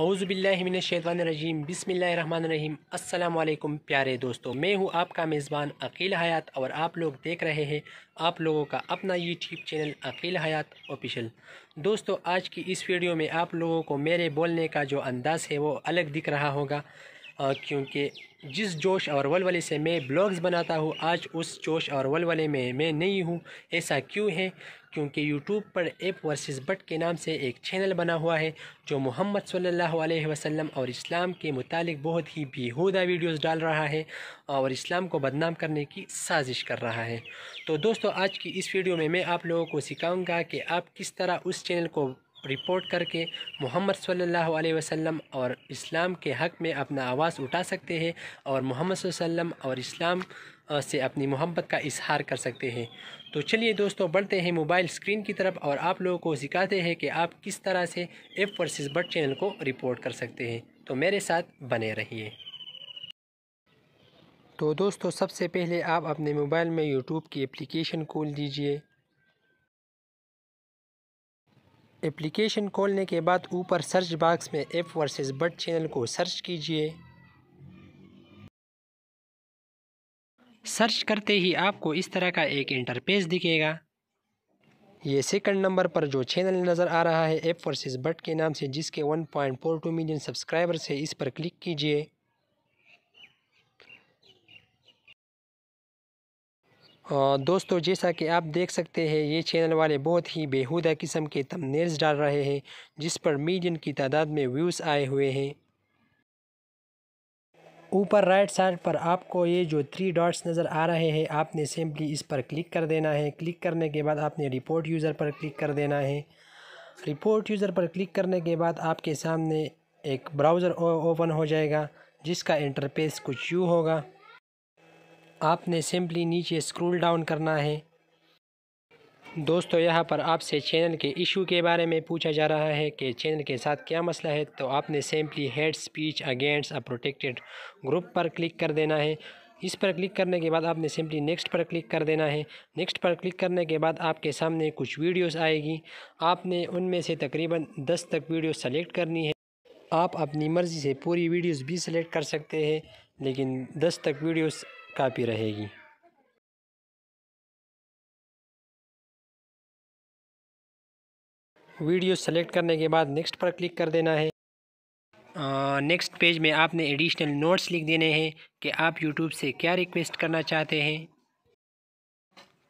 अवज़बिल्लिमिनशैतवानरजीम बिसमीम् अल्लाम प्यारे दोस्तों मैं हूँ आपका मेज़बान अकील हयात और आप लोग देख रहे हैं आप लोगों का अपना YouTube channel Akeel Hayat official दोस्तों आज की इस वीडियो में आप लोगों को मेरे बोलने का जो अंदाज़ है वो अलग दिख रहा होगा क्योंकि जिस जोश और वलवले से मैं ब्लॉग्स बनाता हूँ आज उस जोश और वलवले में मैं नहीं हूँ ऐसा क्यों है क्योंकि यूट्यूब पर एप वर्सेस बट के नाम से एक चैनल बना हुआ है जो मोहम्मद सल्लल्लाहु अलैहि वसल्लम और इस्लाम के मुतालिक बहुत ही बेहूदा वीडियोस डाल रहा है और इस्लाम को बदनाम करने की साजिश कर रहा है तो दोस्तों आज की इस वीडियो में मैं आप लोगों को सिखाऊँगा कि आप किस तरह उस चैनल को रिपोर्ट करके मोहम्मद सल्लल्लाहु अलैहि वसल्लम और इस्लाम के हक़ में अपना आवाज़ उठा सकते हैं और मोहम्मद वसल्लम और इस्लाम से अपनी मोहब्बत का इजहार कर सकते हैं तो चलिए दोस्तों बढ़ते हैं मोबाइल स्क्रीन की तरफ और आप लोगों को सिखाते हैं कि आप किस तरह से एफ वर्सेस बट चैनल को रिपोर्ट कर सकते हैं तो मेरे साथ बने रहिए तो दोस्तों सबसे पहले आप अपने मोबाइल में यूट्यूब की एप्लीकेशन खोल दीजिए एप्लीकेशन खोलने के बाद ऊपर सर्च बॉक्स में एफ वर्सेस बट चैनल को सर्च कीजिए सर्च करते ही आपको इस तरह का एक इंटरफेस दिखेगा ये सेकंड नंबर पर जो चैनल नज़र आ रहा है एफ वर्सेस बट के नाम से जिसके 1.42 मिलियन सब्सक्राइबर्स है इस पर क्लिक कीजिए दोस्तों जैसा कि आप देख सकते हैं ये चैनल वाले बहुत ही बेहुदा किस्म के तमनेल्स डाल रहे हैं जिस पर मिलियन की तादाद में व्यूज़ आए हुए हैं ऊपर राइट साइड पर आपको ये जो थ्री डॉट्स नज़र आ रहे हैं आपने सिंपली इस पर क्लिक कर देना है क्लिक करने के बाद आपने रिपोर्ट यूज़र पर क्लिक कर देना है रिपोर्ट यूज़र पर क्लिक करने के बाद आपके सामने एक ब्राउज़र ओपन हो जाएगा जिसका इंटरफेस कुछ यू होगा आपने सिंपली नीचे स्क्रोल डाउन करना है दोस्तों यहाँ पर आपसे चैनल के इशू के बारे में पूछा जा रहा है कि चैनल के साथ क्या मसला है तो आपने simply hate speech against a protected group पर क्लिक कर देना है इस पर क्लिक करने के बाद आपने सिंपली नेक्स्ट पर क्लिक कर देना है नेक्स्ट पर क्लिक करने के बाद आपके सामने कुछ वीडियोस आएगी आपने उनमें से तकरीबन दस तक वीडियो सेलेक्ट करनी है आप अपनी मर्ज़ी से पूरी वीडियोस भी सेलेक्ट कर सकते हैं लेकिन दस तक वीडियोस काफ़ी रहेगी वीडियो सेलेक्ट करने के बाद नेक्स्ट पर क्लिक कर देना है नेक्स्ट पेज में आपने एडिशनल नोट्स लिख देने हैं कि आप यूट्यूब से क्या रिक्वेस्ट करना चाहते हैं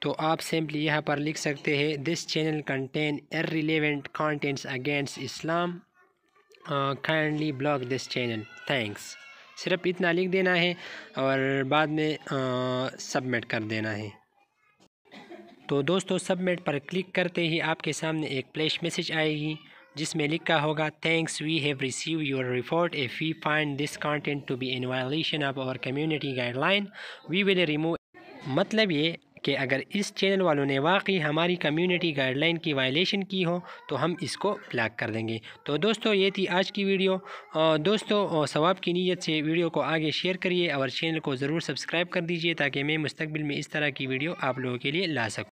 तो आप सिंपली यहाँ पर लिख सकते हैं this channel content relevant contents against Islam kindly block this channel thanks सिर्फ इतना लिख देना है और बाद में सबमिट कर देना है तो दोस्तों सबमिट पर क्लिक करते ही आपके सामने एक प्लेश मैसेज आएगी जिसमें लिखा होगा thanks we have receive your report if we find this content to be in violation of our community guideline we will remove मतलब ये कि अगर इस चैनल वालों ने वाकई हमारी कम्युनिटी गाइडलाइन की वायलेशन की हो तो हम इसको ब्लॉक कर देंगे तो दोस्तों ये थी आज की वीडियो दोस्तों सवाब की नीयत से वीडियो को आगे शेयर करिए और चैनल को ज़रूर सब्सक्राइब कर दीजिए ताकि मैं मुस्तबिल में इस तरह की वीडियो आप लोगों के लिए ला सकूँ